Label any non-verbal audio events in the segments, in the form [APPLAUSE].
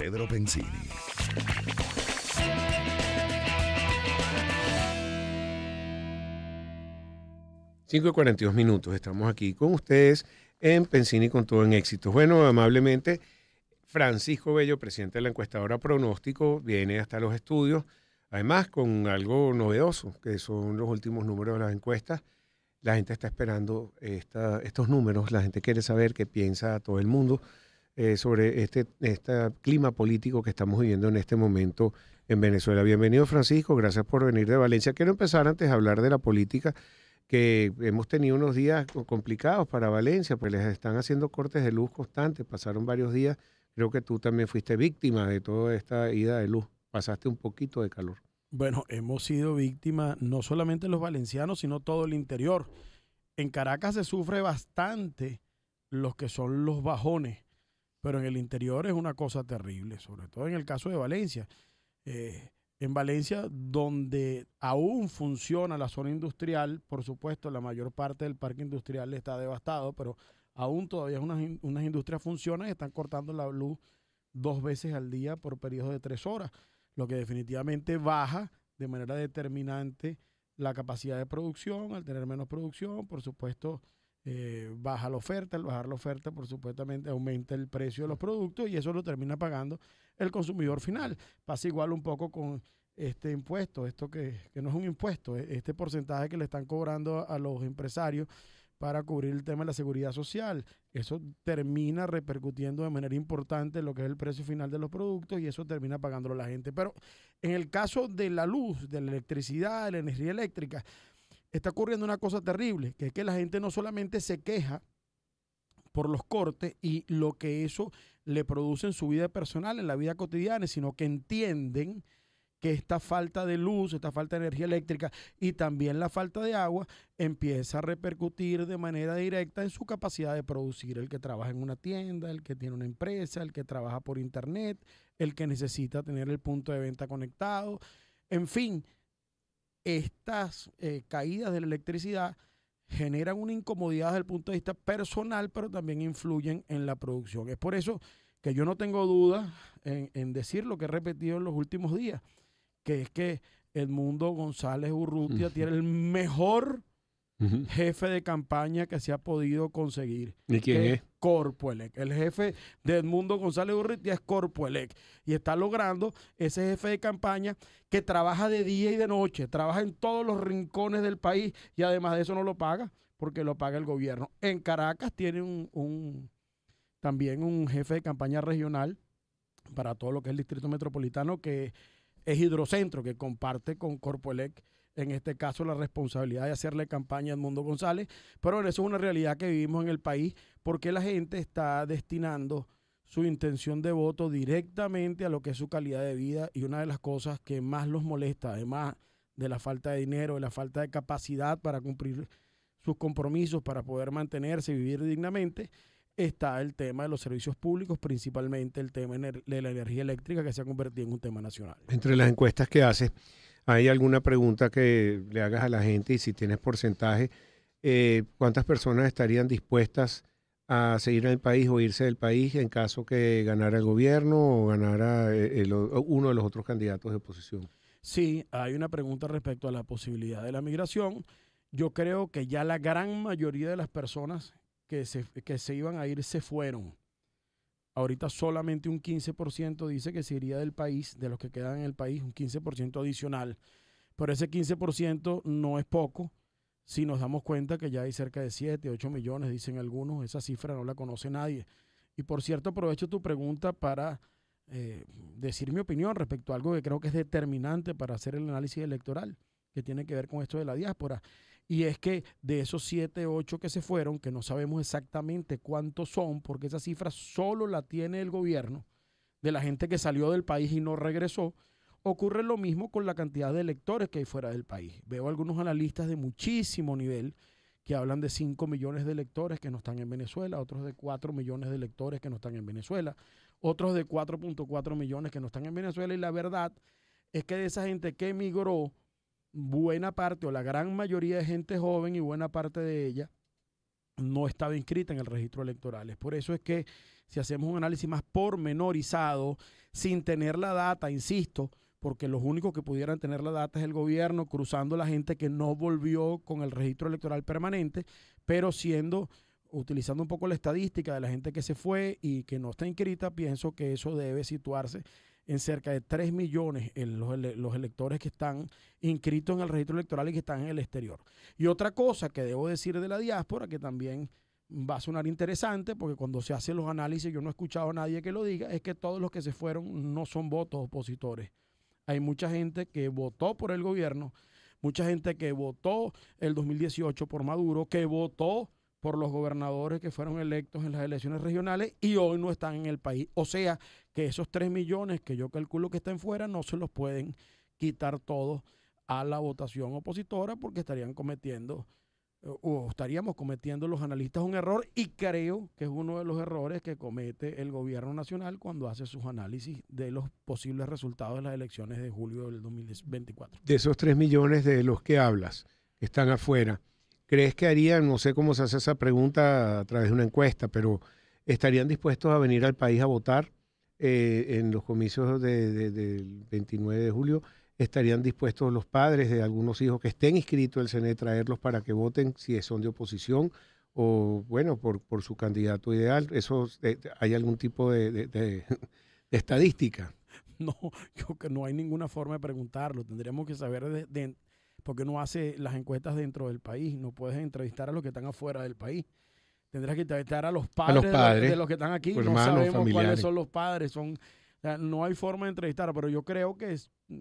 Pedro Pensini. Cinco y 42 minutos, estamos aquí con ustedes en Pensini con todo en éxito. Bueno, amablemente, Francisco Bello, presidente de la encuestadora Pronóstico, viene hasta los estudios, además con algo novedoso, que son los últimos números de las encuestas. La gente está esperando estos números, la gente quiere saber qué piensa todo el mundo. Eh, sobre este, este, clima político que estamos viviendo en este momento en Venezuela. Bienvenido Francisco, gracias por venir de Valencia. Quiero empezar antes a hablar de la política, que hemos tenido unos días complicados para Valencia, pues les están haciendo cortes de luz constantes, pasaron varios días. Creo que tú también fuiste víctima de toda esta ida de luz, pasaste un poquito de calor. Bueno, hemos sido víctima no solamente los valencianos, sino todo el interior. En Caracas se sufre bastante los que son los bajones pero en el interior es una cosa terrible, sobre todo en el caso de Valencia. Eh, en Valencia, donde aún funciona la zona industrial, por supuesto, la mayor parte del parque industrial está devastado, pero aún todavía unas, unas industrias funcionan y están cortando la luz dos veces al día por periodos de tres horas, lo que definitivamente baja de manera determinante la capacidad de producción, al tener menos producción, por supuesto, eh, baja la oferta, al bajar la oferta, por supuestamente, aumenta el precio de los productos y eso lo termina pagando el consumidor final. Pasa igual un poco con este impuesto, esto que, no es un impuesto, e-, este porcentaje que le están cobrando a los empresarios para cubrir el tema de la seguridad social. Eso termina repercutiendo de manera importante lo que es el precio final de los productos y eso termina pagándolo la gente. Pero en el caso de la luz, de la electricidad, de la energía eléctrica, está ocurriendo una cosa terrible, que es que la gente no solamente se queja por los cortes y lo que eso le produce en su vida personal, en la vida cotidiana, sino que entienden que esta falta de luz, esta falta de energía eléctrica y también la falta de agua empieza a repercutir de manera directa en su capacidad de producir. El que trabaja en una tienda, el que tiene una empresa, el que trabaja por internet, el que necesita tener el punto de venta conectado, en fin, estas eh, caídas de la electricidad generan una incomodidad desde el punto de vista personal, pero también influyen en la producción. Es por eso que yo no tengo duda en, decir lo que he repetido en los últimos días, que es que mundo González Urrutia tiene el mejor jefe de campaña que se ha podido conseguir. ¿Y quién es? Corpoelec. El jefe de Edmundo González Urrutia es Corpoelec y está logrando ese jefe de campaña que trabaja de día y de noche, trabaja en todos los rincones del país y además de eso no lo paga porque lo paga el gobierno. En Caracas tiene un, un también un jefe de campaña regional para todo lo que es el distrito metropolitano que es Hidrocentro, que comparte con Corpoelec en este caso la responsabilidad de hacerle campaña a Edmundo González, pero eso es una realidad que vivimos en el país porque la gente está destinando su intención de voto directamente a lo que es su calidad de vida y una de las cosas que más los molesta, además de la falta de dinero, de la falta de capacidad para cumplir sus compromisos, para poder mantenerse y vivir dignamente, está el tema de los servicios públicos, principalmente el tema de la energía eléctrica que se ha convertido en un tema nacional. Entre las encuestas que hace, ¿Hay alguna pregunta que le hagas a la gente y si tienes porcentaje, eh, cuántas personas estarían dispuestas a seguir en el país o irse del país en caso que ganara el gobierno o ganara eh, uno de los otros candidatos de oposición? Sí, hay una pregunta respecto a la posibilidad de la migración. Yo creo que ya la gran mayoría de las personas que que se iban a ir se fueron. Ahorita solamente un 15% dice que se iría del país, de los que quedan en el país, un 15% adicional. Pero ese 15% no es poco. Si nos damos cuenta que ya hay cerca de 7, 8 millones, dicen algunos, esa cifra no la conoce nadie. Y por cierto, aprovecho tu pregunta para eh, decir mi opinión respecto a algo que creo que es determinante para hacer el análisis electoral, que tiene que ver con esto de la diáspora. Y es que de esos 7, 8 que se fueron, que no sabemos exactamente cuántos son, porque esa cifra solo la tiene el gobierno, de la gente que salió del país y no regresó, ocurre lo mismo con la cantidad de electores que hay fuera del país. Veo algunos analistas de muchísimo nivel que hablan de 5 millones de electores que no están en Venezuela, otros de 4 millones de electores que no están en Venezuela, otros de 4.4 millones que no están en Venezuela. Y la verdad es que de esa gente que emigró, buena parte o la gran mayoría de gente joven y buena parte de ella no estaba inscrita en el registro electoral. Es por eso es que si hacemos un análisis más pormenorizado, sin tener la data, insisto, porque los únicos que pudieran tener la data es el gobierno, cruzando la gente que no volvió con el registro electoral permanente, pero siendo, utilizando un poco la estadística de la gente que se fue y que no está inscrita, pienso que eso debe situarse en cerca de 3 millones los, los, electores que están inscritos en el registro electoral y que están en el exterior. Y otra cosa que debo decir de la diáspora, que también va a sonar interesante, porque cuando se hacen los análisis, yo no he escuchado a nadie que lo diga, es que todos los que se fueron no son votos opositores. Hay mucha gente que votó por el gobierno, mucha gente que votó el 2018 por Maduro, que votó por los gobernadores que fueron electos en las elecciones regionales y hoy no están en el país. O sea, que esos 3 millones que yo calculo que están fuera no se los pueden quitar todos a la votación opositora porque estarían cometiendo eh, o estaríamos cometiendo los analistas un error y creo que es uno de los errores que comete el gobierno nacional cuando hace sus análisis de los posibles resultados de las elecciones de julio del 2024. De esos 3 millones de los que hablas, están afuera, ¿Crees que harían, no sé cómo se hace esa pregunta a través de una encuesta, pero estarían dispuestos a venir al país a votar eh, en los comicios del 29 de julio? ¿Estarían dispuestos los padres de algunos hijos que estén inscritos al CNE traerlos para que voten si son de oposición o, bueno, por, su candidato ideal? ¿Eso, eh, ¿Hay algún tipo de, estadística? [LAUGHS] No, yo que no hay ninguna forma de preguntarlo. Tendríamos que saber de, porque no hace las encuestas dentro del país, no puedes entrevistar a los que están afuera del país. Tendrás que entrevistar a los padres, de, los, que están aquí, no sabemos cuáles son los padres, son no hay forma de entrevistar, pero yo creo que es, mm,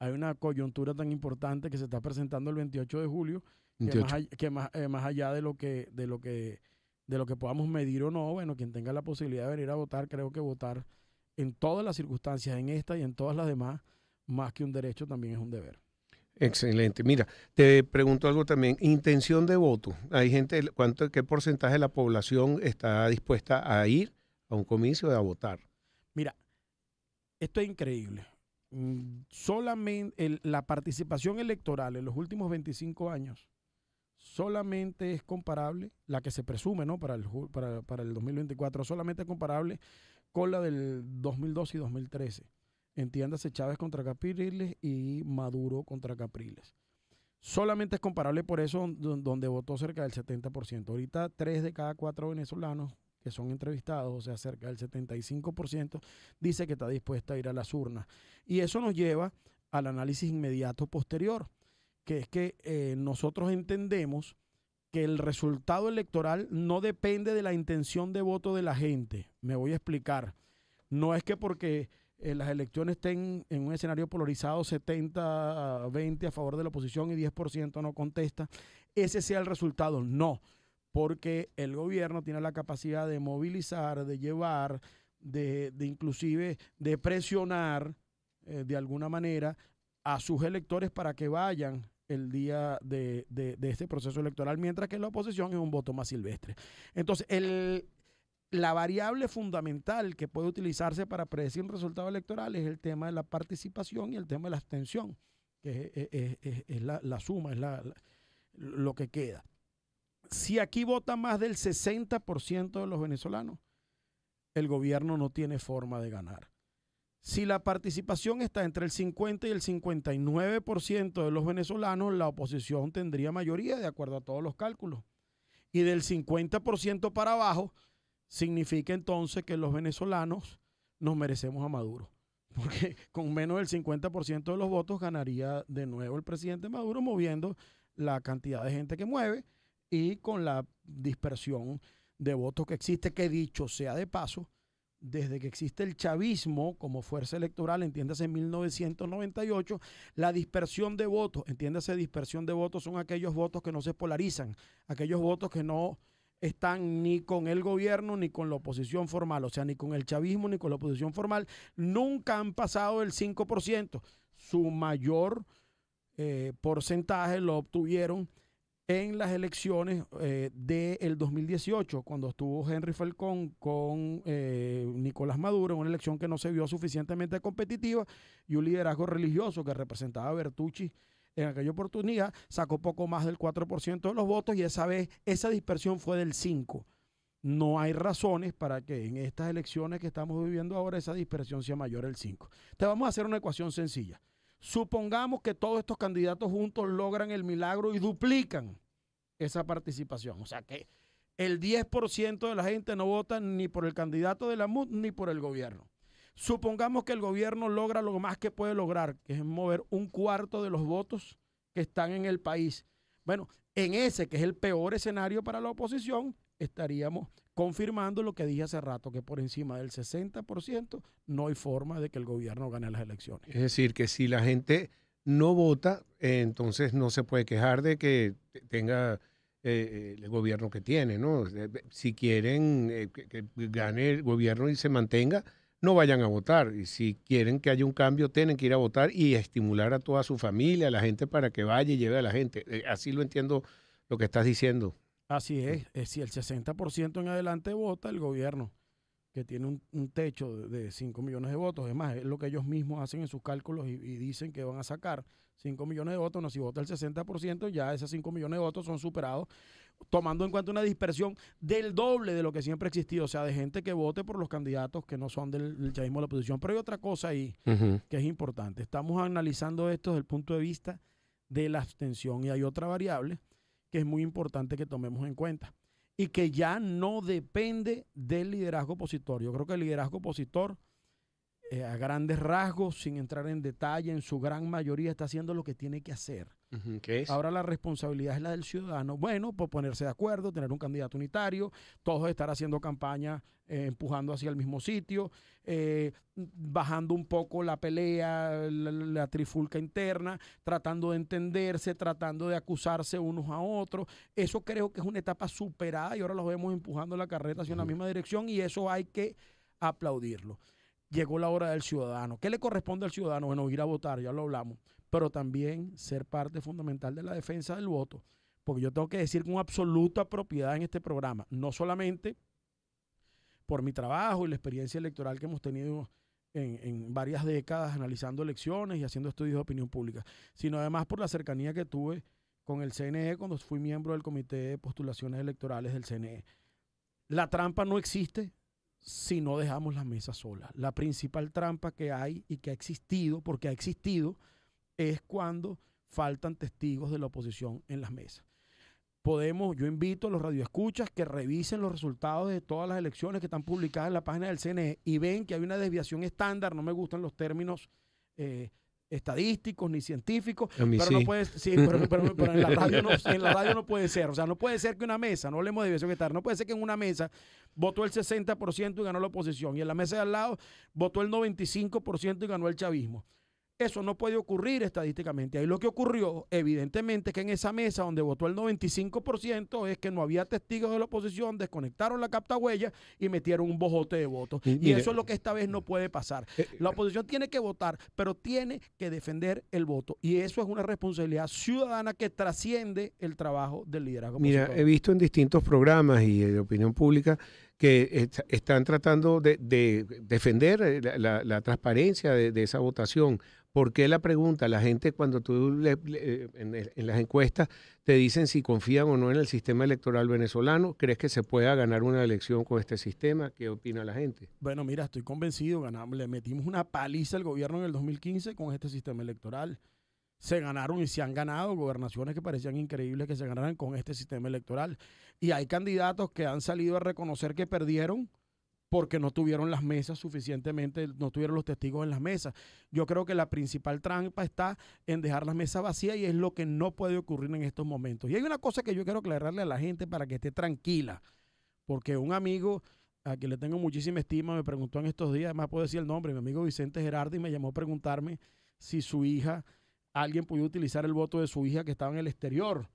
hay una coyuntura tan importante que se está presentando el 28 de julio, que, más, eh, más, allá de lo que de lo que de lo que podamos medir o no, bueno, quien tenga la posibilidad de venir a votar, creo que votar en todas las circunstancias, en esta y en todas las demás, más que un derecho también es un deber. Excelente. Mira, te pregunto algo también. Intención de voto. Hay gente, ¿cuánto, qué porcentaje de la población está dispuesta a ir a un comicio y a votar? Mira, esto es increíble. Mm, solamente la participación electoral en los últimos 25 años solamente es comparable, la que se presume ¿no? para, el, para, para el 2024, solamente es comparable con la del 2012 y 2013 Entiéndase Chávez contra Capriles y Maduro contra Capriles. Solamente es comparable por eso donde votó cerca del 70%. Ahorita tres de cada cuatro venezolanos que son entrevistados, o sea, cerca del 75%, dice que está dispuesta a ir a las urnas. Y eso nos lleva al análisis inmediato posterior, que es que eh, nosotros entendemos que el resultado electoral no depende de la intención de voto de la gente. Me voy a explicar. No es que porque eh, las elecciones estén en un escenario polarizado 70-20 a favor de la oposición y 10% no contesta, ese sea el resultado. No, porque el gobierno tiene la capacidad de movilizar, de llevar, de, de inclusive de presionar eh, de alguna manera a sus electores para que vayan el día de, este proceso electoral, mientras que la oposición es un voto más silvestre. Entonces, el, la variable fundamental que puede utilizarse para predecir un resultado electoral es el tema de la participación y el tema de la abstención, que es, la, suma, es lo que queda. Si aquí vota más del 60% de los venezolanos, el gobierno no tiene forma de ganar. Si la participación está entre el 50 y el 59% de los venezolanos, la oposición tendría mayoría de acuerdo a todos los cálculos. Y del 50% para abajo, significa entonces que los venezolanos nos merecemos a Maduro. [LAUGHS] Porque con menos del 50% de los votos ganaría de nuevo el presidente Maduro moviendo la cantidad de gente que mueve y con la dispersión de votos que existe, que dicho sea de paso, desde que existe el chavismo como fuerza electoral, entiéndase en 1998, la dispersión de votos, entiéndase dispersión de votos son aquellos votos que no se polarizan, aquellos votos que no están ni con el gobierno ni con la oposición formal, o sea, ni con el chavismo ni con la oposición formal, nunca han pasado el 5%. Su mayor eh, porcentaje lo obtuvieron en las elecciones eh, del 2018, cuando estuvo Henry Falcón con eh, Nicolás Maduro, en una elección que no se vio suficientemente competitiva, y un liderazgo religioso que representaba a Bertucci en aquella oportunidad sacó poco más del 4% de los votos y esa vez esa dispersión fue del 5%. No hay razones para que en estas elecciones que estamos viviendo ahora esa dispersión sea mayor del 5. Te vamos a hacer una ecuación sencilla. Supongamos que todos estos candidatos juntos logran el milagro y duplican esa participación. O sea que el 10% de la gente no vota ni por el candidato de la MUD ni por el gobierno. Supongamos que el gobierno logra lo más que puede lograr, que es mover un cuarto de los votos que están en el país. Bueno, en ese, que es el peor escenario para la oposición, estaríamos confirmando lo que dije hace rato, que por encima del 60% no hay forma de que el gobierno gane las elecciones. Es decir, que si la gente no vota, eh, entonces no se puede quejar de que tenga eh, eh, el gobierno que tiene, ¿no? Si quieren que, gane el gobierno y se mantenga, no vayan a votar. Y si quieren que haya un cambio, tienen que ir a votar y estimular a toda su familia, a la gente, para que vaya y lleve a la gente. Eh, así lo entiendo lo que estás diciendo. Así es. Eh, si el 60% en adelante vota, el gobierno, que tiene un, techo de 5 millones de votos, es más, es lo que ellos mismos hacen en sus cálculos y, dicen que van a sacar 5 millones de votos. No, si vota el 60%, ya esos 5 millones de votos son superados tomando en cuenta una dispersión del doble de lo que siempre ha existido, o sea, de gente que vote por los candidatos que no son del, chavismo de la oposición. Pero hay otra cosa ahí que es importante. Estamos analizando esto desde el punto de vista de la abstención y hay otra variable que es muy importante que tomemos en cuenta y que ya no depende del liderazgo opositor. Yo creo que el liderazgo opositor, eh, a grandes rasgos, sin entrar en detalle, en su gran mayoría está haciendo lo que tiene que hacer Ahora la responsabilidad es la del ciudadano. Bueno, por ponerse de acuerdo, tener un candidato unitario, todos estar haciendo campaña eh, empujando hacia el mismo sitio, eh, bajando un poco la pelea, la, trifulca interna, tratando de entenderse, tratando de acusarse unos a otros. Eso creo que es una etapa superada y ahora los vemos empujando la carreta hacia una la misma dirección y eso hay que aplaudirlo. Llegó la hora del ciudadano. ¿Qué le corresponde al ciudadano? Bueno, ir a votar, ya lo hablamos pero también ser parte fundamental de la defensa del voto, porque yo tengo que decir con absoluta propiedad en este programa, no solamente por mi trabajo y la experiencia electoral que hemos tenido en, varias décadas analizando elecciones y haciendo estudios de opinión pública, sino además por la cercanía que tuve con el CNE cuando fui miembro del Comité de Postulaciones Electorales del CNE. La trampa no existe si no dejamos la mesa sola. La principal trampa que hay y que ha existido, porque ha existido, es cuando faltan testigos de la oposición en las mesas. Podemos, yo invito a los radioescuchas que revisen los resultados de todas las elecciones que están publicadas en la página del CNE y ven que hay una desviación estándar, no me gustan los términos eh, estadísticos ni científicos, pero no puede [LAUGHS] en, la radio no, puede ser, o sea, no puede ser que una mesa, no hablemos de desviación estándar, no puede ser que en una mesa votó el 60% y ganó la oposición y en la mesa de al lado votó el 95% y ganó el chavismo. Eso no puede ocurrir estadísticamente. Ahí lo que ocurrió, evidentemente, que en esa mesa donde votó el 95% es que no había testigos de la oposición, desconectaron la captahuella y metieron un bojote de votos. Y, eso es lo que esta vez no puede pasar. Eh, la oposición tiene que votar, pero tiene que defender el voto. Y eso es una responsabilidad ciudadana que trasciende el trabajo del liderazgo. Mira, he visto en distintos programas y eh, de opinión pública que están tratando de, defender eh, la, transparencia de esa votación ¿Por qué la pregunta? La gente cuando tú le, eh, en, las encuestas te dicen si confían o no en el sistema electoral venezolano, ¿crees que se pueda ganar una elección con este sistema? ¿Qué opina la gente? Bueno, mira, estoy convencido, ganamos, le metimos una paliza al gobierno en el 2015 con este sistema electoral. Se ganaron y se han ganado gobernaciones que parecían increíbles que se ganaran con este sistema electoral. Y hay candidatos que han salido a reconocer que perdieron porque no tuvieron las mesas suficientemente, no tuvieron los testigos en las mesas. Yo creo que la principal trampa está en dejar las mesas vacías y es lo que no puede ocurrir en estos momentos. Y hay una cosa que yo quiero aclararle a la gente para que esté tranquila, porque un amigo a quien le tengo muchísima estima me preguntó en estos días, además puedo decir el nombre, mi amigo Vicente Gerardi me llamó a preguntarme si su hija, alguien podía utilizar el voto de su hija que estaba en el exterior.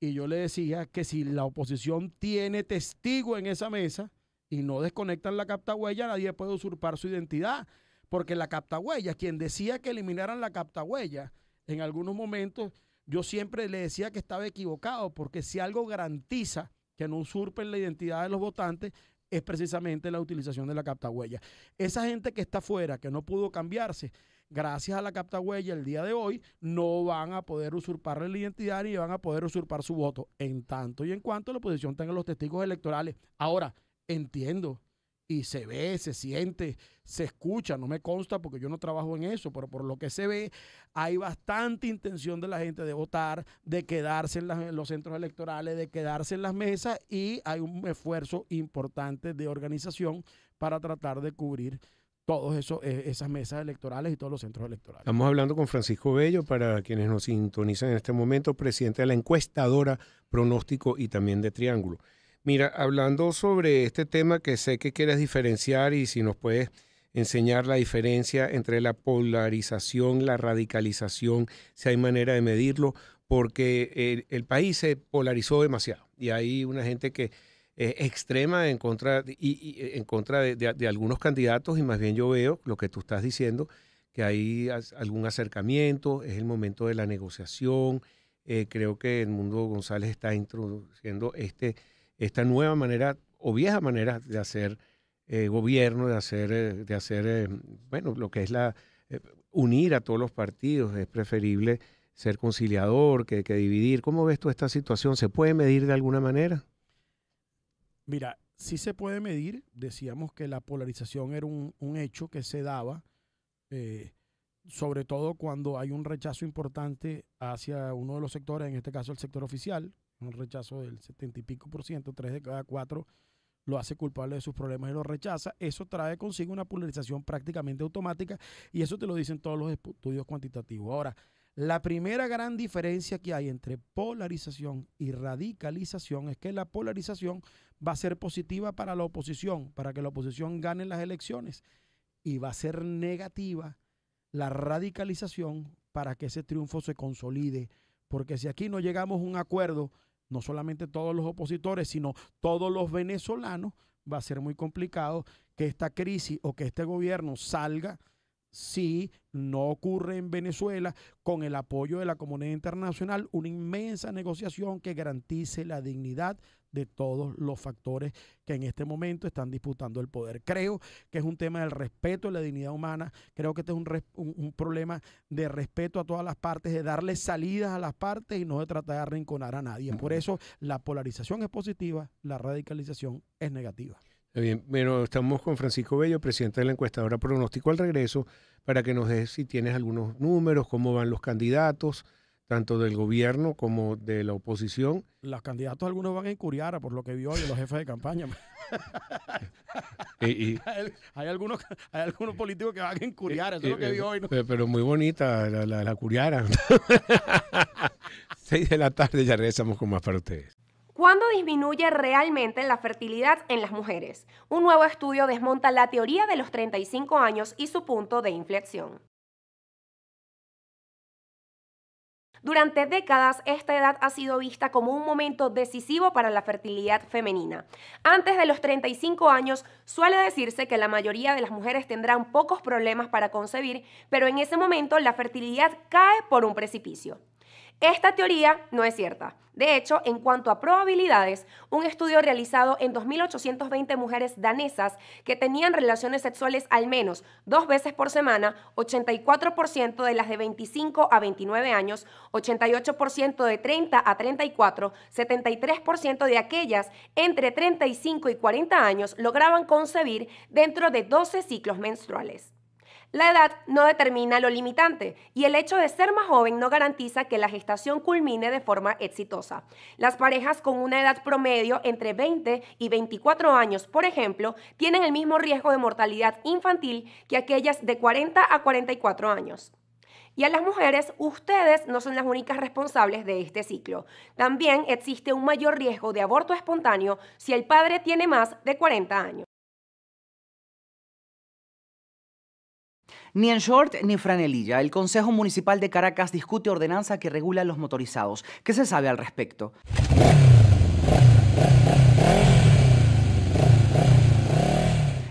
Y yo le decía que si la oposición tiene testigo en esa mesa, y no desconectan la capta huella, nadie puede usurpar su identidad. Porque la capta huella, quien decía que eliminaran la capta huella, en algunos momentos yo siempre le decía que estaba equivocado, porque si algo garantiza que no usurpen la identidad de los votantes, es precisamente la utilización de la capta huella. Esa gente que está afuera, que no pudo cambiarse, gracias a la capta huella el día de hoy, no van a poder usurparle la identidad ni van a poder usurpar su voto, en tanto y en cuanto la oposición tenga los testigos electorales. Ahora, entiendo. Y se ve, se siente, se escucha, no me consta porque yo no trabajo en eso, pero por lo que se ve, hay bastante intención de la gente de votar, de quedarse en, los centros electorales, de quedarse en las mesas y hay un esfuerzo importante de organización para tratar de cubrir todas eh, esas mesas electorales y todos los centros electorales. Estamos hablando con Francisco Bello, para quienes nos sintonizan en este momento, presidente de la encuestadora Pronóstico y también de Triángulo. Mira, hablando sobre este tema que sé que quieres diferenciar y si nos puedes enseñar la diferencia entre la polarización, la radicalización, si hay manera de medirlo, porque el, país se polarizó demasiado y hay una gente que es extrema en contra, de, y, en contra de, algunos candidatos y más bien yo veo lo que tú estás diciendo, que hay algún acercamiento, es el momento de la negociación. Eh, creo que el mundo González está introduciendo este esta nueva manera o vieja manera de hacer eh, gobierno, de hacer, eh, de hacer eh, bueno, lo que es la unir a todos los partidos. Es preferible ser conciliador que, dividir. ¿Cómo ves tú esta situación? ¿Se puede medir de alguna manera? Mira, sí se puede medir. Decíamos que la polarización era un, hecho que se daba, sobre todo cuando hay un rechazo importante hacia uno de los sectores, en este caso el sector oficial, un rechazo del 70 y pico por ciento, tres de cada cuatro lo hace culpable de sus problemas y lo rechaza. Eso trae consigo una polarización prácticamente automática y eso te lo dicen todos los estudios cuantitativos. Ahora, la primera gran diferencia que hay entre polarización y radicalización es que la polarización va a ser positiva para la oposición, para que la oposición gane las elecciones, y va a ser negativa la radicalización para que ese triunfo se consolide porque si aquí no llegamos a un acuerdo, no solamente todos los opositores, sino todos los venezolanos, va a ser muy complicado que esta crisis o que este gobierno salga si no ocurre en Venezuela con el apoyo de la comunidad internacional una inmensa negociación que garantice la dignidad de todos los factores que en este momento están disputando el poder. Creo que es un tema del respeto y la dignidad humana, creo que este es un, un, problema de respeto a todas las partes, de darle salidas a las partes y no de tratar de arrinconar a nadie. Por eso la polarización es positiva, la radicalización es negativa. Bien, bueno, estamos con Francisco Bello, presidente de la encuestadora Pronóstico al Regreso, para que nos des si tienes algunos números, cómo van los candidatos tanto del gobierno como de la oposición. Los candidatos algunos van en Curiara por lo que vio hoy los jefes de campaña. [LAUGHS] [LAUGHS] hay, algunos, algunos políticos que van a Curiara, eso es lo que vio hoy. Pero muy bonita la, la, la Curiara. [LAUGHS] Seis de la tarde ya regresamos con más para ustedes. ¿Cuándo disminuye realmente la fertilidad en las mujeres? Un nuevo estudio desmonta la teoría de los 35 años y su punto de inflexión. Durante décadas, esta edad ha sido vista como un momento decisivo para la fertilidad femenina. Antes de los 35 años, suele decirse que la mayoría de las mujeres tendrán pocos problemas para concebir, pero en ese momento la fertilidad cae por un precipicio. Esta teoría no es cierta. De hecho, en cuanto a probabilidades, un estudio realizado en 2.820 mujeres danesas que tenían relaciones sexuales al menos dos veces por semana, 84% de las de 25 a 29 años, 88% de 30 a 34, 73% de aquellas entre 35 y 40 años lograban concebir dentro de 12 ciclos menstruales. La edad no determina lo limitante y el hecho de ser más joven no garantiza que la gestación culmine de forma exitosa. Las parejas con una edad promedio entre 20 y 24 años, por ejemplo, tienen el mismo riesgo de mortalidad infantil que aquellas de 40 a 44 años. Y a las mujeres, ustedes no son las únicas responsables de este ciclo. También existe un mayor riesgo de aborto espontáneo si el padre tiene más de 40 años. Ni en short ni franelilla, el Consejo Municipal de Caracas discute ordenanza que regula los motorizados. ¿Qué se sabe al respecto?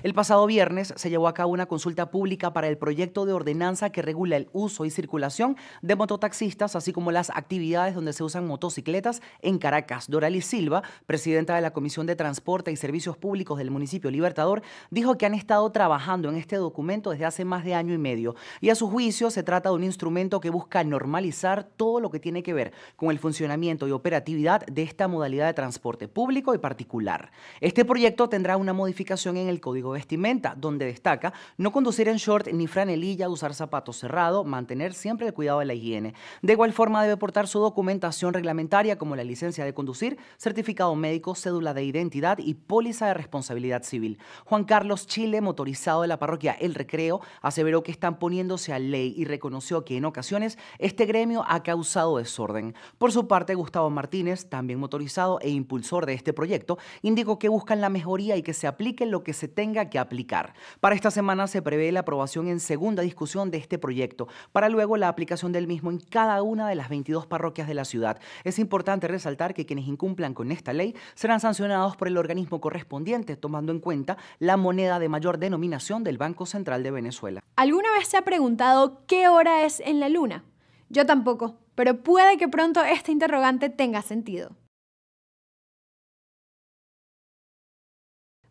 El pasado viernes se llevó a cabo una consulta pública para el proyecto de ordenanza que regula el uso y circulación de mototaxistas, así como las actividades donde se usan motocicletas en Caracas. Dorali Silva, presidenta de la Comisión de Transporte y Servicios Públicos del municipio Libertador, dijo que han estado trabajando en este documento desde hace más de año y medio y a su juicio se trata de un instrumento que busca normalizar todo lo que tiene que ver con el funcionamiento y operatividad de esta modalidad de transporte público y particular. Este proyecto tendrá una modificación en el Código vestimenta, donde destaca no conducir en short ni franelilla, usar zapatos cerrados, mantener siempre el cuidado de la higiene. De igual forma debe portar su documentación reglamentaria como la licencia de conducir, certificado médico, cédula de identidad y póliza de responsabilidad civil. Juan Carlos Chile, motorizado de la parroquia El Recreo, aseveró que están poniéndose a ley y reconoció que en ocasiones este gremio ha causado desorden. Por su parte, Gustavo Martínez, también motorizado e impulsor de este proyecto, indicó que buscan la mejoría y que se aplique lo que se tenga que aplicar. Para esta semana se prevé la aprobación en segunda discusión de este proyecto, para luego la aplicación del mismo en cada una de las 22 parroquias de la ciudad. Es importante resaltar que quienes incumplan con esta ley serán sancionados por el organismo correspondiente, tomando en cuenta la moneda de mayor denominación del Banco Central de Venezuela. ¿Alguna vez se ha preguntado qué hora es en la luna? Yo tampoco, pero puede que pronto este interrogante tenga sentido.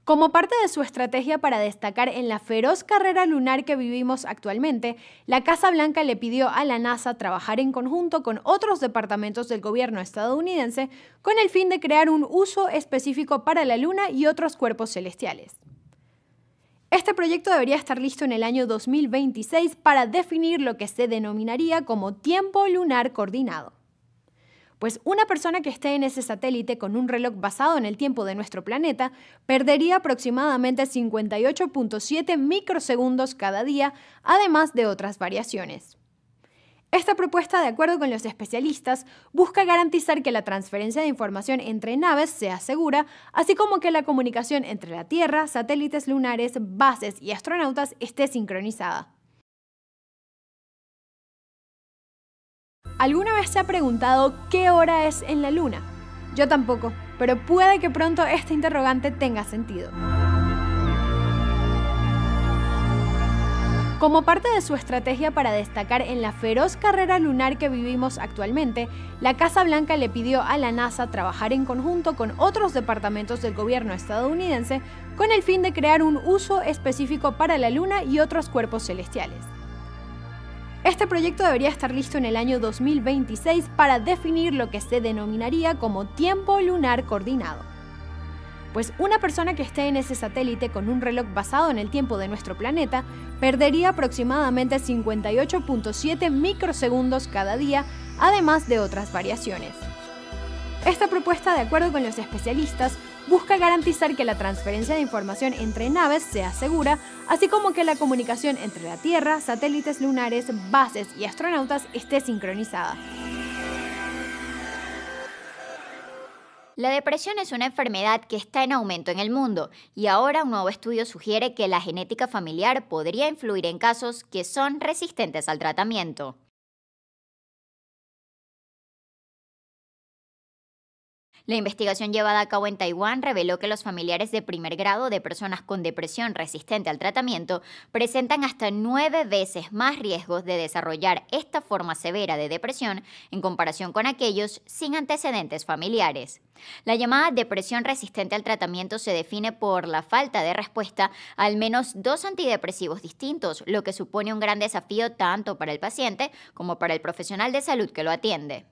Como parte de su estrategia para destacar en la feroz carrera lunar que vivimos actualmente, la Casa Blanca le pidió a la NASA trabajar en conjunto con otros departamentos del gobierno estadounidense con el fin de crear un uso específico para la Luna y otros cuerpos celestiales. Este proyecto debería estar listo en el año 2026 para definir lo que se denominaría como tiempo lunar coordinado. Pues una persona que esté en ese satélite con un reloj basado en el tiempo de nuestro planeta perdería aproximadamente 58.7 microsegundos cada día, además de otras variaciones. Esta propuesta, de acuerdo con los especialistas, busca garantizar que la transferencia de información entre naves sea segura, así como que la comunicación entre la Tierra, satélites lunares, bases y astronautas esté sincronizada. ¿Alguna vez se ha preguntado qué hora es en la luna? Yo tampoco, pero puede que pronto este interrogante tenga sentido. Como parte de su estrategia para destacar en la feroz carrera lunar que vivimos actualmente, la Casa Blanca le pidió a la NASA trabajar en conjunto con otros departamentos del gobierno estadounidense con el fin de crear un uso específico para la Luna y otros cuerpos celestiales. Este proyecto debería estar listo en el año 2026 para definir lo que se denominaría como tiempo lunar coordinado. Pues una persona que esté en ese satélite con un reloj basado en el tiempo de nuestro planeta perdería aproximadamente 58.7 microsegundos cada día, además de otras variaciones. Esta propuesta, de acuerdo con los especialistas, busca garantizar que la transferencia de información entre naves sea segura, así como que la comunicación entre la Tierra, satélites lunares, bases y astronautas esté sincronizada. La depresión es una enfermedad que está en aumento en el mundo y ahora un nuevo estudio sugiere que la genética familiar podría influir en casos que son resistentes al tratamiento. La investigación llevada a cabo en Taiwán reveló que los familiares de primer grado de personas con depresión resistente al tratamiento presentan hasta nueve veces más riesgos de desarrollar esta forma severa de depresión en comparación con aquellos sin antecedentes familiares. La llamada depresión resistente al tratamiento se define por la falta de respuesta a al menos dos antidepresivos distintos, lo que supone un gran desafío tanto para el paciente como para el profesional de salud que lo atiende.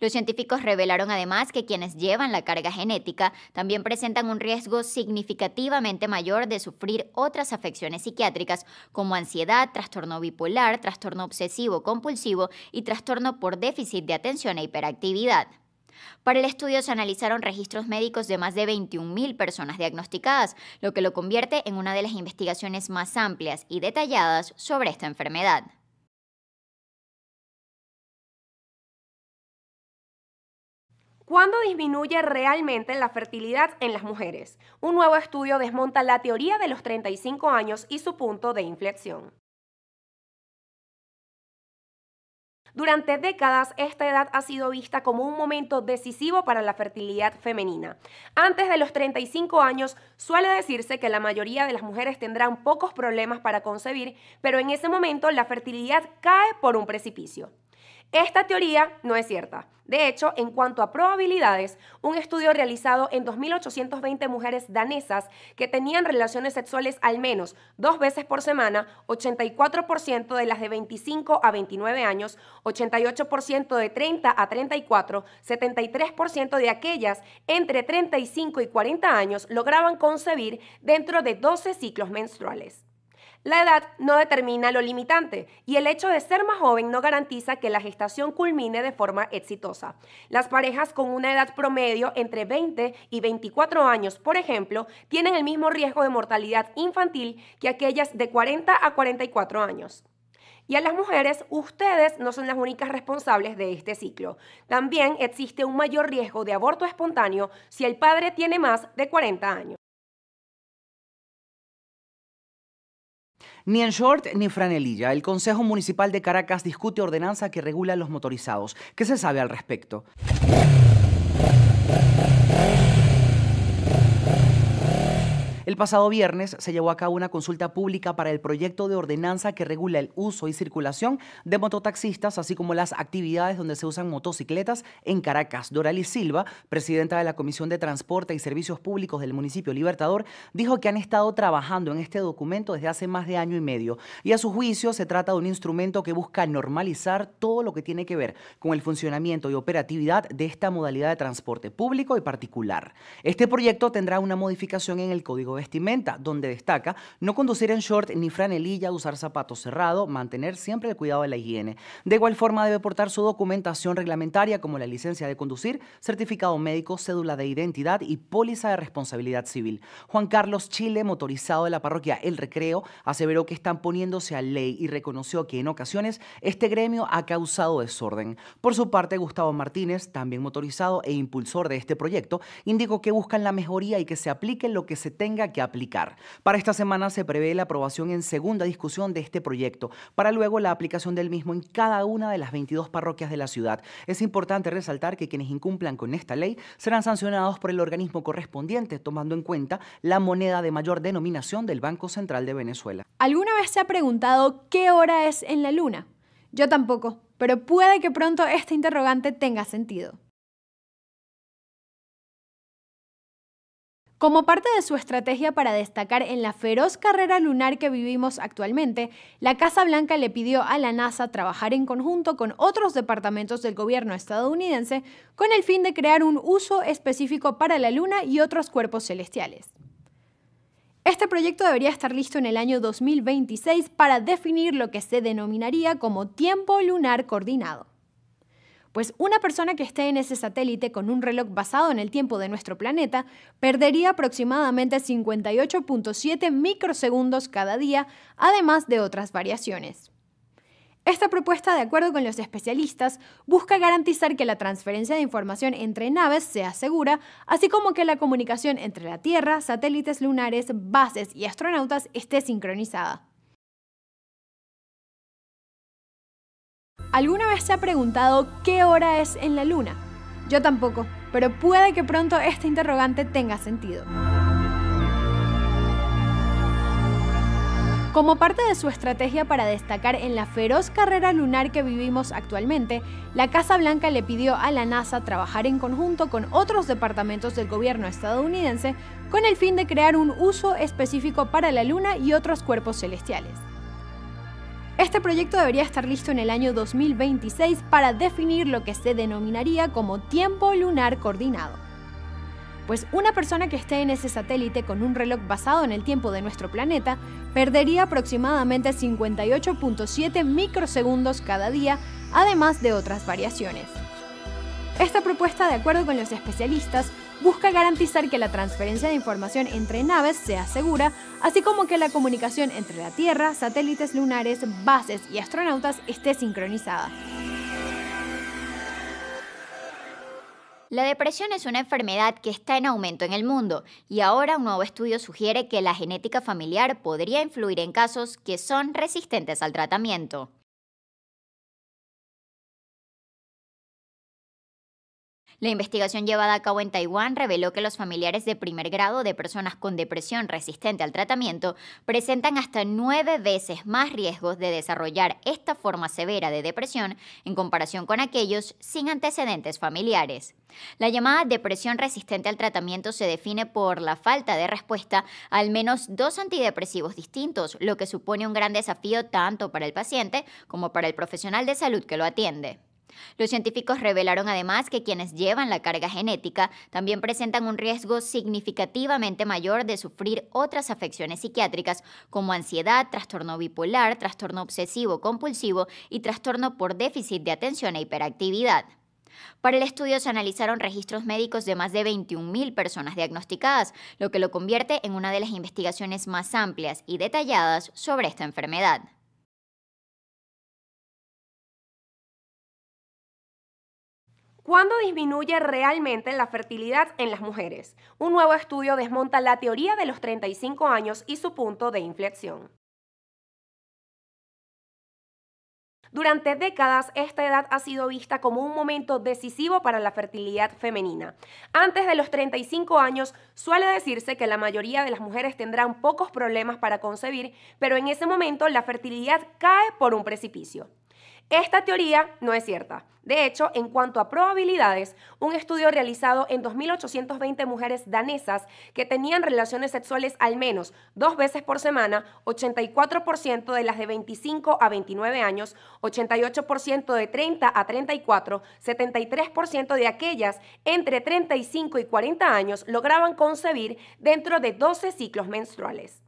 Los científicos revelaron además que quienes llevan la carga genética también presentan un riesgo significativamente mayor de sufrir otras afecciones psiquiátricas como ansiedad, trastorno bipolar, trastorno obsesivo compulsivo y trastorno por déficit de atención e hiperactividad. Para el estudio se analizaron registros médicos de más de 21.000 personas diagnosticadas, lo que lo convierte en una de las investigaciones más amplias y detalladas sobre esta enfermedad. ¿Cuándo disminuye realmente la fertilidad en las mujeres? Un nuevo estudio desmonta la teoría de los 35 años y su punto de inflexión. Durante décadas, esta edad ha sido vista como un momento decisivo para la fertilidad femenina. Antes de los 35 años, suele decirse que la mayoría de las mujeres tendrán pocos problemas para concebir, pero en ese momento la fertilidad cae por un precipicio. Esta teoría no es cierta. De hecho, en cuanto a probabilidades, un estudio realizado en 2.820 mujeres danesas que tenían relaciones sexuales al menos dos veces por semana, 84% de las de 25 a 29 años, 88% de 30 a 34, 73% de aquellas entre 35 y 40 años lograban concebir dentro de 12 ciclos menstruales. La edad no determina lo limitante y el hecho de ser más joven no garantiza que la gestación culmine de forma exitosa. Las parejas con una edad promedio entre 20 y 24 años, por ejemplo, tienen el mismo riesgo de mortalidad infantil que aquellas de 40 a 44 años. Y a las mujeres, ustedes no son las únicas responsables de este ciclo. También existe un mayor riesgo de aborto espontáneo si el padre tiene más de 40 años. Ni en short ni franelilla, el Consejo Municipal de Caracas discute ordenanza que regula los motorizados. ¿Qué se sabe al respecto? El pasado viernes se llevó a cabo una consulta pública para el proyecto de ordenanza que regula el uso y circulación de mototaxistas, así como las actividades donde se usan motocicletas en Caracas. Doralis Silva, presidenta de la Comisión de Transporte y Servicios Públicos del municipio Libertador, dijo que han estado trabajando en este documento desde hace más de año y medio y a su juicio se trata de un instrumento que busca normalizar todo lo que tiene que ver con el funcionamiento y operatividad de esta modalidad de transporte público y particular. Este proyecto tendrá una modificación en el Código vestimenta, donde destaca no conducir en short ni franelilla, usar zapatos cerrados, mantener siempre el cuidado de la higiene. De igual forma debe portar su documentación reglamentaria como la licencia de conducir, certificado médico, cédula de identidad y póliza de responsabilidad civil. Juan Carlos Chile, motorizado de la parroquia El Recreo, aseveró que están poniéndose a ley y reconoció que en ocasiones este gremio ha causado desorden. Por su parte, Gustavo Martínez, también motorizado e impulsor de este proyecto, indicó que buscan la mejoría y que se aplique lo que se tenga que aplicar. Para esta semana se prevé la aprobación en segunda discusión de este proyecto, para luego la aplicación del mismo en cada una de las 22 parroquias de la ciudad. Es importante resaltar que quienes incumplan con esta ley serán sancionados por el organismo correspondiente, tomando en cuenta la moneda de mayor denominación del Banco Central de Venezuela. ¿Alguna vez se ha preguntado qué hora es en la luna? Yo tampoco, pero puede que pronto este interrogante tenga sentido. Como parte de su estrategia para destacar en la feroz carrera lunar que vivimos actualmente, la Casa Blanca le pidió a la NASA trabajar en conjunto con otros departamentos del gobierno estadounidense con el fin de crear un uso específico para la Luna y otros cuerpos celestiales. Este proyecto debería estar listo en el año 2026 para definir lo que se denominaría como tiempo lunar coordinado. Pues una persona que esté en ese satélite con un reloj basado en el tiempo de nuestro planeta perdería aproximadamente 58.7 microsegundos cada día, además de otras variaciones. Esta propuesta, de acuerdo con los especialistas, busca garantizar que la transferencia de información entre naves sea segura, así como que la comunicación entre la Tierra, satélites lunares, bases y astronautas esté sincronizada. ¿Alguna vez se ha preguntado qué hora es en la luna? Yo tampoco, pero puede que pronto este interrogante tenga sentido. Como parte de su estrategia para destacar en la feroz carrera lunar que vivimos actualmente, la Casa Blanca le pidió a la NASA trabajar en conjunto con otros departamentos del gobierno estadounidense con el fin de crear un uso específico para la Luna y otros cuerpos celestiales. Este proyecto debería estar listo en el año 2026 para definir lo que se denominaría como tiempo lunar coordinado. Pues una persona que esté en ese satélite con un reloj basado en el tiempo de nuestro planeta perdería aproximadamente 58.7 microsegundos cada día, además de otras variaciones. Esta propuesta, de acuerdo con los especialistas, busca garantizar que la transferencia de información entre naves sea segura, así como que la comunicación entre la Tierra, satélites lunares, bases y astronautas esté sincronizada. La depresión es una enfermedad que está en aumento en el mundo y ahora un nuevo estudio sugiere que la genética familiar podría influir en casos que son resistentes al tratamiento. La investigación llevada a cabo en Taiwán reveló que los familiares de primer grado de personas con depresión resistente al tratamiento presentan hasta nueve veces más riesgos de desarrollar esta forma severa de depresión en comparación con aquellos sin antecedentes familiares. La llamada depresión resistente al tratamiento se define por la falta de respuesta a al menos dos antidepresivos distintos, lo que supone un gran desafío tanto para el paciente como para el profesional de salud que lo atiende. Los científicos revelaron además que quienes llevan la carga genética también presentan un riesgo significativamente mayor de sufrir otras afecciones psiquiátricas como ansiedad, trastorno bipolar, trastorno obsesivo compulsivo y trastorno por déficit de atención e hiperactividad. Para el estudio se analizaron registros médicos de más de 21.000 personas diagnosticadas, lo que lo convierte en una de las investigaciones más amplias y detalladas sobre esta enfermedad. ¿Cuándo disminuye realmente la fertilidad en las mujeres? Un nuevo estudio desmonta la teoría de los 35 años y su punto de inflexión. Durante décadas, esta edad ha sido vista como un momento decisivo para la fertilidad femenina. Antes de los 35 años, suele decirse que la mayoría de las mujeres tendrán pocos problemas para concebir, pero en ese momento la fertilidad cae por un precipicio. Esta teoría no es cierta. De hecho, en cuanto a probabilidades, un estudio realizado en 2.820 mujeres danesas que tenían relaciones sexuales al menos dos veces por semana, 84% de las de 25 a 29 años, 88% de 30 a 34, 73% de aquellas entre 35 y 40 años lograban concebir dentro de 12 ciclos menstruales.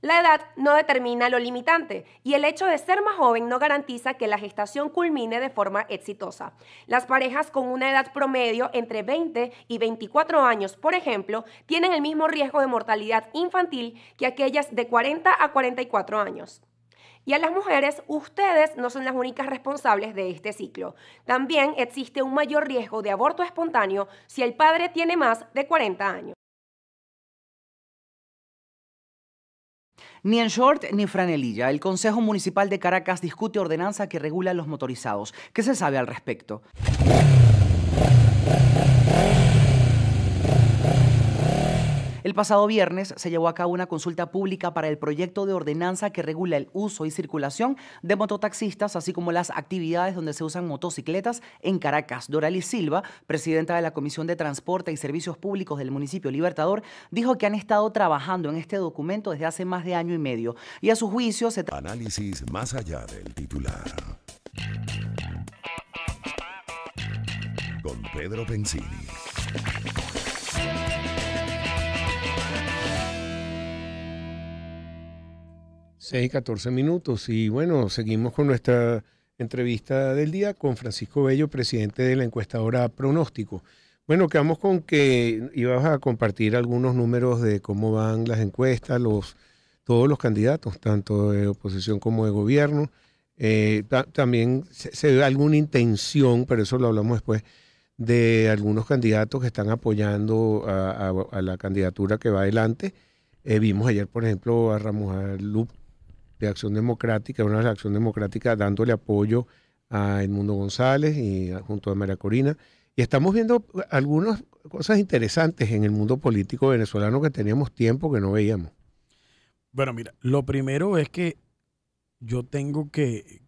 La edad no determina lo limitante y el hecho de ser más joven no garantiza que la gestación culmine de forma exitosa. Las parejas con una edad promedio entre 20 y 24 años, por ejemplo, tienen el mismo riesgo de mortalidad infantil que aquellas de 40 a 44 años. Y a las mujeres, ustedes no son las únicas responsables de este ciclo. También existe un mayor riesgo de aborto espontáneo si el padre tiene más de 40 años. Ni en short ni franelilla, el Consejo Municipal de Caracas discute ordenanza que regula los motorizados. ¿Qué se sabe al respecto? El pasado viernes se llevó a cabo una consulta pública para el proyecto de ordenanza que regula el uso y circulación de mototaxistas, así como las actividades donde se usan motocicletas en Caracas. Doralis Silva, presidenta de la Comisión de Transporte y Servicios Públicos del municipio Libertador, dijo que han estado trabajando en este documento desde hace más de año y medio y a su juicio se... Análisis más allá del titular. Con Pedro Pensini. 6 y 14 minutos. Y bueno, seguimos con nuestra entrevista del día con Francisco Bello, presidente de la encuestadora Pronóstico. Bueno, quedamos con que ibas a compartir algunos números de cómo van las encuestas, los, todos los candidatos, tanto de oposición como de gobierno. Eh, también se, ve alguna intención, pero eso lo hablamos después, de algunos candidatos que están apoyando a, la candidatura que va adelante. Eh, vimos ayer, por ejemplo, a Ramos de Acción Democrática, una Acción Democrática dándole apoyo a Edmundo González y junto a María Corina. Y estamos viendo algunas cosas interesantes en el mundo político venezolano que teníamos tiempo que no veíamos. Bueno, mira, lo primero es que yo tengo que,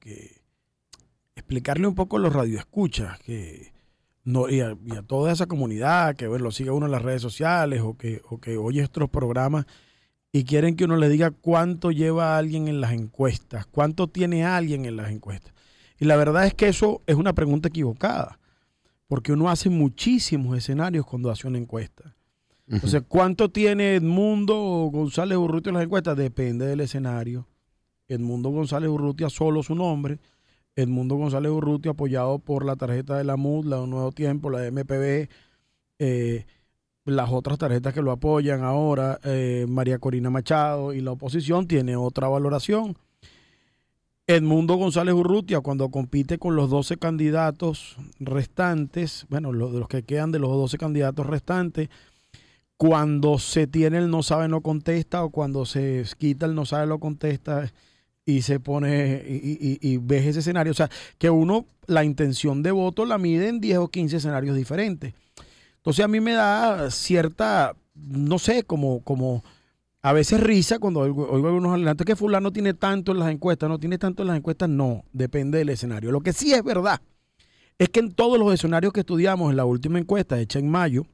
explicarle un poco a los radioescuchas que no, y, a, toda esa comunidad que lo sigue uno en las redes sociales o que, o que oye estos programas y quieren que uno les diga cuánto lleva alguien en las encuestas, cuánto tiene alguien en las encuestas. Y la verdad es que eso es una pregunta equivocada, porque uno hace muchísimos escenarios cuando hace una encuesta. Entonces, ¿cuánto tiene Edmundo González Urrutia en las encuestas? Depende del escenario. Edmundo González Urrutia, solo su nombre. Edmundo González Urrutia, apoyado por la tarjeta de la MUD, la de Nuevo Tiempo, la de MPB. Eh, las otras tarjetas que lo apoyan ahora, eh, María Corina Machado y la oposición, tiene otra valoración. Edmundo González Urrutia, cuando compite con los 12 candidatos restantes, bueno, los, los que quedan de los 12 candidatos restantes, cuando se tiene el no sabe, no contesta, o cuando se quita el no sabe, lo contesta, y se pone y, y, y, ves ese escenario. O sea, que uno la intención de voto la mide en 10 o 15 escenarios diferentes. Entonces a mí me da cierta, no sé, como, como a veces risa cuando oigo, algunos adelantos que fulano tiene tanto en las encuestas, no tiene tanto en las encuestas, no, depende del escenario. Lo que sí es verdad es que en todos los escenarios que estudiamos en la última encuesta hecha en mayo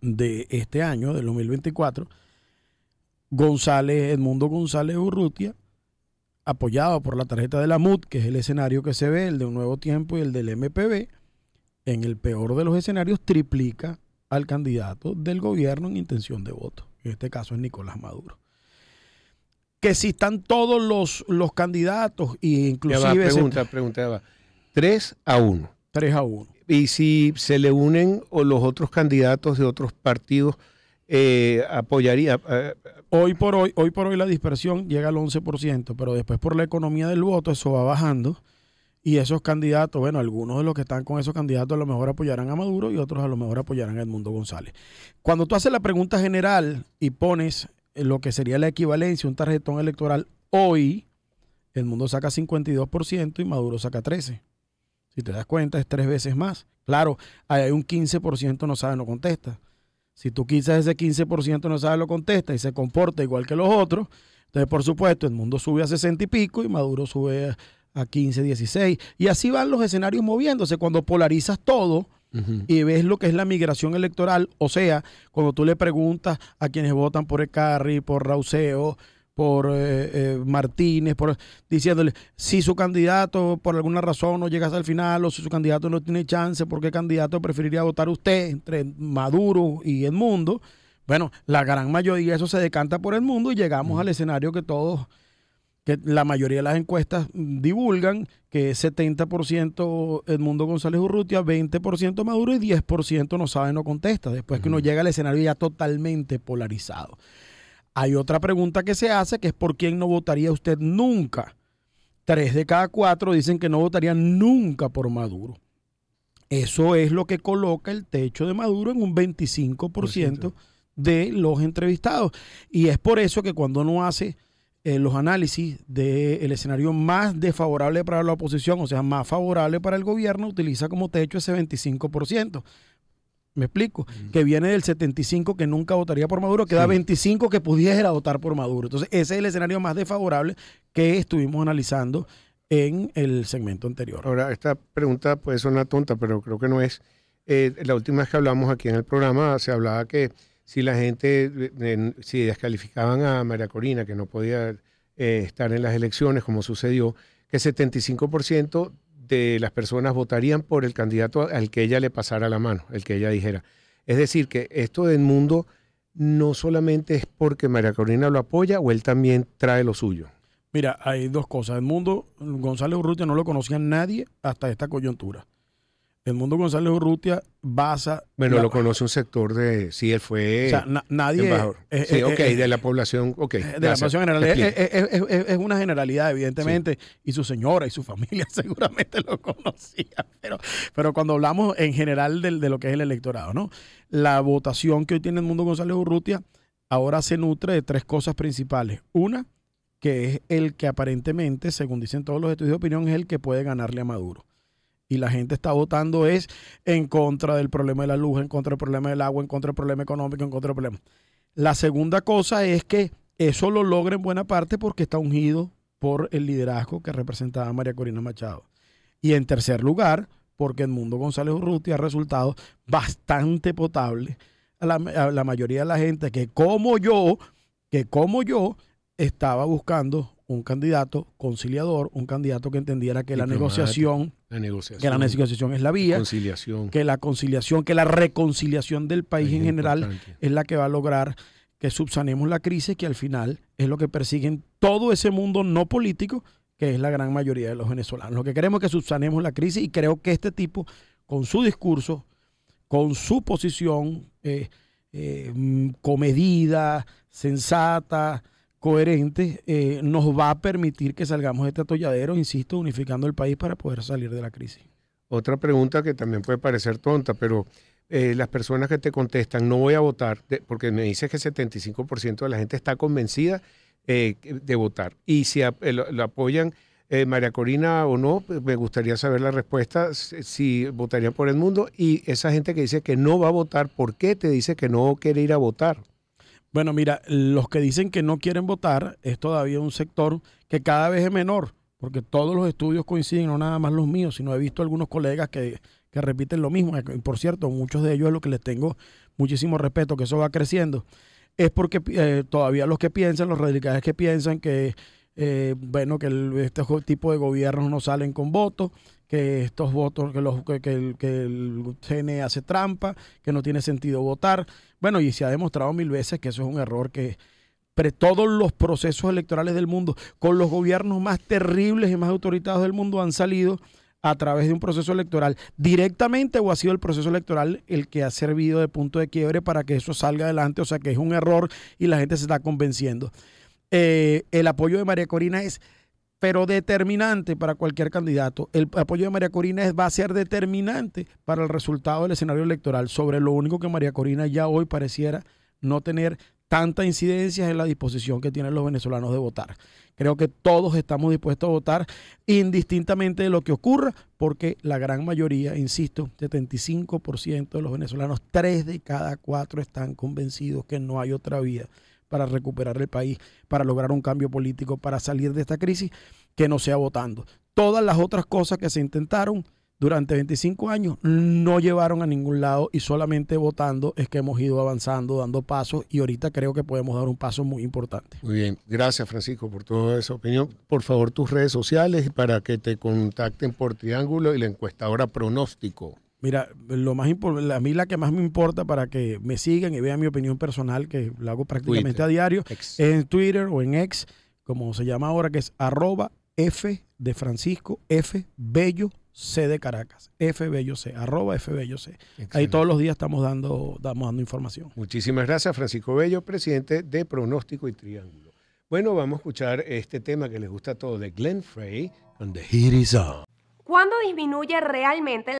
de este año, del 2024, González, Edmundo González Urrutia, apoyado por la tarjeta de la MUD, que es el escenario que se ve, el de un nuevo tiempo y el del MPB, en el peor de los escenarios, triplica al candidato del gobierno en intención de voto. En este caso es Nicolás Maduro. Que si están todos los, candidatos inclusive... Ya pregunta, pregunta, 3 a uno. Tres a 1. Y si se le unen los otros candidatos de otros partidos, eh, apoyaría... Eh, hoy, por hoy, hoy por hoy la dispersión llega al 11%, pero después por la economía del voto eso va bajando y esos candidatos, bueno, algunos de los que están con esos candidatos a lo mejor apoyarán a Maduro y otros a lo mejor apoyarán a Edmundo González. Cuando tú haces la pregunta general y pones eh, lo que sería la equivalencia, un tarjetón electoral hoy, el mundo saca 52% y Maduro saca 13%. Si te das cuenta, es tres veces más. Claro, hay un 15% no sabe, no contesta. Si tú quizás ese 15% no sabe, lo contesta y se comporta igual que los otros, entonces, por supuesto, el mundo sube a 60 y pico y Maduro sube a, a 15, 16. Y así van los escenarios moviéndose. Cuando polarizas todo y ves lo que es la migración electoral, o sea, cuando tú le preguntas a quienes votan por Carri, por Rauseo, por eh, eh, Martínez, por diciéndole si su candidato por alguna razón no llega hasta el final o si su candidato no tiene chance, ¿por qué candidato preferiría votar usted entre Maduro y el mundo? Bueno, la gran mayoría de eso se decanta por el mundo y llegamos al escenario que todos que la mayoría de las encuestas divulgan que 70% Edmundo González Urrutia, 20% Maduro y 10% no sabe, no contesta, después que uno llega al escenario ya totalmente polarizado. Hay otra pregunta que se hace que es por quién no votaría usted nunca. Tres de cada cuatro dicen que no votarían nunca por Maduro. Eso es lo que coloca el techo de Maduro en un 25% de los entrevistados. Y es por eso que cuando uno hace eh, los análisis del escenario más desfavorable para la oposición, o sea, más favorable para el gobierno, utiliza como techo ese 25%. Me explico, que viene del 75 que nunca votaría por Maduro, queda 25 que pudiera votar por Maduro. Entonces, ese es el escenario más desfavorable que estuvimos analizando en el segmento anterior. Ahora, esta pregunta puede sonar tonta, pero creo que no es. Eh, la última vez que hablamos aquí en el programa se hablaba que si la gente, si descalificaban a María Corina, que no podía eh, estar en las elecciones, como sucedió, que 75% de las personas votarían por el candidato al que ella le pasara la mano, el que ella dijera. Es decir, que esto del mundo no solamente es porque María Corina lo apoya o él también trae lo suyo. Mira, hay dos cosas. El mundo, González Urrutia no lo conocía nadie hasta esta coyuntura. El Mundo González Urrutia basa. Bueno, lo conoce un sector de. Sí, él fue. O sea, nadie. Eh, sí, eh, ok, eh, de la población. De la población general. Es, una generalidad, evidentemente. Y su señora y su familia [LAUGHS] seguramente lo conocían. Pero, pero cuando hablamos en general de, lo que es el electorado, ¿no? La votación que hoy tiene el Mundo González Urrutia ahora se nutre de tres cosas principales. Una, que es el que aparentemente, según dicen todos los estudios de opinión, es el que puede ganarle a Maduro y la gente está votando es en contra del problema de la luz, en contra del problema del agua, en contra del problema económico, en contra del problema. La segunda cosa es que eso lo logra en buena parte porque está ungido por el liderazgo que representaba María Corina Machado. Y en tercer lugar, porque el Mundo González Urrutia ha resultado bastante potable la, a la mayoría de la gente que como yo, que como yo, estaba buscando un candidato conciliador, un candidato que entendiera que la negociación, que la negociación es la vía, que la conciliación, que la reconciliación del país en general es la que va a lograr que subsanemos la crisis, que al final es lo que persiguen todo ese mundo no político, que es la gran mayoría de los venezolanos. Lo que queremos es que subsanemos la crisis y creo que este tipo, con su discurso, con su posición eh, eh, mm, comedida, sensata, coherente eh, nos va a permitir que salgamos de este atolladero, insisto, unificando el país para poder salir de la crisis. Otra pregunta que también puede parecer tonta, pero eh, las personas que te contestan, no voy a votar, porque me dices que 75% de la gente está convencida eh, de votar. Y si lo, apoyan María Corina o no, pues, me gustaría saber la respuesta, si, si votarían por el mundo. Y esa gente que dice que no va a votar, ¿por qué te dice que no quiere ir a votar? Bueno, mira, los que dicen que no quieren votar es todavía un sector que cada vez es menor, porque todos los estudios coinciden, no nada más los míos, sino he visto algunos colegas que, repiten lo mismo. Por cierto, muchos de ellos es lo que les tengo muchísimo respeto, que eso va creciendo. Es porque eh, todavía los que piensan, los radicales que piensan que, eh, bueno, que este tipo de gobiernos no salen con votos, que estos votos, que, los, que, el, que e hace trampa, que no tiene sentido votar. Bueno, y se ha demostrado mil veces que eso es un error que todos los procesos electorales del mundo, con los gobiernos más terribles y más autoritarios del mundo, han salido a través de un proceso electoral directamente o ha sido el proceso electoral el que ha servido de punto de quiebre para que eso salga adelante, o sea que es un error y la gente se está convenciendo. Eh, el apoyo de María Corina es pero determinante para cualquier candidato. El apoyo de María Corina va a ser determinante para el resultado del escenario electoral, sobre lo único que María Corina ya hoy pareciera no tener tanta incidencia en la disposición que tienen los venezolanos de votar. Creo que todos estamos dispuestos a votar indistintamente de lo que ocurra, porque la gran mayoría, insisto, 75% de los venezolanos, 3 de cada 4 están convencidos que no hay otra vía para recuperar el país, para lograr un cambio político, para salir de esta crisis, que no sea votando. Todas las otras cosas que se intentaron durante 25 años no llevaron a ningún lado y solamente votando es que hemos ido avanzando, dando pasos y ahorita creo que podemos dar un paso muy importante. Muy bien, gracias Francisco por toda esa opinión. Por favor, tus redes sociales para que te contacten por Triángulo y la encuestadora pronóstico. Mira, lo más a mí la que más me importa para que me sigan y vean mi opinión personal, que lo hago prácticamente a diario, en Twitter o en ex como se llama ahora, que es arroba F de Francisco, F Bello C de Caracas, F Bello C, arroba F Bello C. Ahí todos los días estamos dando, dando información. Muchísimas gracias, Francisco Bello, presidente de Pronóstico y Triángulo. Bueno, vamos a escuchar este tema que les gusta a todos de Glenn Frey, and the Heat is On. ¿Cuándo disminuye realmente